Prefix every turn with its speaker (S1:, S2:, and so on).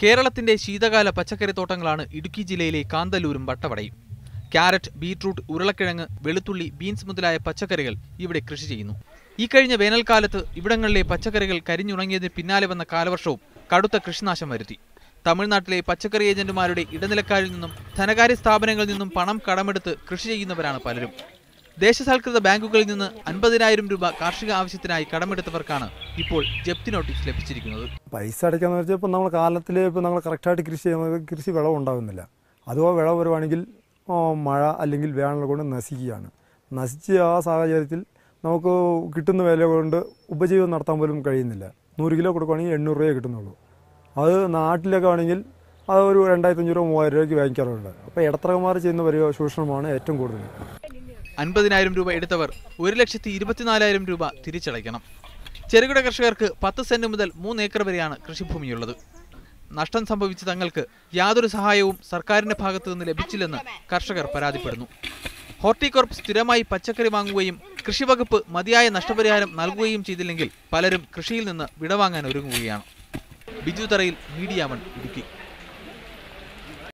S1: കേരളത്തിന്റെ ശീതകാല പച്ചക്കറിത്തോട്ടങ്ങളാണ് ഇടുക്കി ജില്ലയിലെ കാന്തല്ലൂരും വട്ടവടയും ക്യാരറ്റ് ബീട്രൂട്ട് ഉരുളക്കിഴങ്ങ് വെളുത്തുള്ളി ബീൻസ് മുതലായ പച്ചക്കറികൾ ഇവിടെ കൃഷി ചെയ്യുന്നു ഈ കഴിഞ്ഞ വേനൽക്കാലത്ത് ഇവിടങ്ങളിലെ പച്ചക്കറികൾ കരിഞ്ഞുണങ്ങിയതിന് പിന്നാലെ വന്ന കാലവർഷവും കടുത്ത കൃഷിനാശം വരുത്തി തമിഴ്നാട്ടിലെ പച്ചക്കറി ഏജന്റുമാരുടെ ഇടനിലക്കാരിൽ നിന്നും ധനകാര്യ സ്ഥാപനങ്ങളിൽ നിന്നും പണം കടമെടുത്ത് കൃഷി ചെയ്യുന്നവരാണ് പലരും ദേശസാൽകൃത ബാങ്കുകളിൽ നിന്ന് അൻപതിനായിരം രൂപ കാർഷിക ആവശ്യത്തിനായി കടമെടുത്തവർക്കാണ് ഇപ്പോൾ ജപ്തി നോട്ടീസ് ലഭിച്ചിരിക്കുന്നത്
S2: പൈസ അടയ്ക്കാന്ന് വെച്ചാൽ ഇപ്പോൾ നമ്മൾ കാലത്തിൽ ഇപ്പോൾ നമ്മൾ കറക്റ്റായിട്ട് കൃഷി ചെയ്യുന്നത് കൃഷി വിളവ് ഉണ്ടാകുന്നില്ല അതോ വിളവ് വരുവാണെങ്കിൽ മഴ അല്ലെങ്കിൽ വേനൽ കൊണ്ട് നശിക്കുകയാണ് നശിച്ച ആ സാഹചര്യത്തിൽ നമുക്ക് കിട്ടുന്ന വില കൊണ്ട് ഉപജീവനം നടത്താൻ പോലും കഴിയുന്നില്ല നൂറ് കിലോ കൊടുക്കുവാണെങ്കിൽ എണ്ണൂറ് രൂപയെ കിട്ടുന്നുള്ളൂ അത് നാട്ടിലൊക്കെ ആണെങ്കിൽ അത് ഒരു രണ്ടായിരത്തഞ്ഞൂറ് മൂവായിരം രൂപയ്ക്ക് വാങ്ങിക്കാറുണ്ട് അപ്പോൾ ഇടത്തരകന്മാർ ചെയ്യുന്ന പരിശോഷണമാണ് ഏറ്റവും കൂടുതൽ
S1: അൻപതിനായിരം രൂപ എടുത്തവർ ഒരു ലക്ഷത്തി ഇരുപത്തിനാലായിരം രൂപ തിരിച്ചടയ്ക്കണം ചെറുകിട കർഷകർക്ക് പത്ത് സെന്റ് മുതൽ മൂന്ന് ഏക്കർ വരെയാണ് കൃഷിഭൂമിയുള്ളത് നഷ്ടം സംഭവിച്ച തങ്ങൾക്ക് യാതൊരു സഹായവും സർക്കാരിന്റെ ഭാഗത്തു നിന്ന് ലഭിച്ചില്ലെന്ന് കർഷകർ പരാതിപ്പെടുന്നു ഹോർട്ടികോർപ്പ് സ്ഥിരമായി പച്ചക്കറി വാങ്ങുകയും കൃഷിവകുപ്പ് മതിയായ നഷ്ടപരിഹാരം നൽകുകയും ചെയ്തില്ലെങ്കിൽ പലരും കൃഷിയിൽ നിന്ന് വിടവാങ്ങാൻ ഒരുങ്ങുകയാണ് ബിജു തറയിൽ മീഡിയാമൺ ഇടുക്കി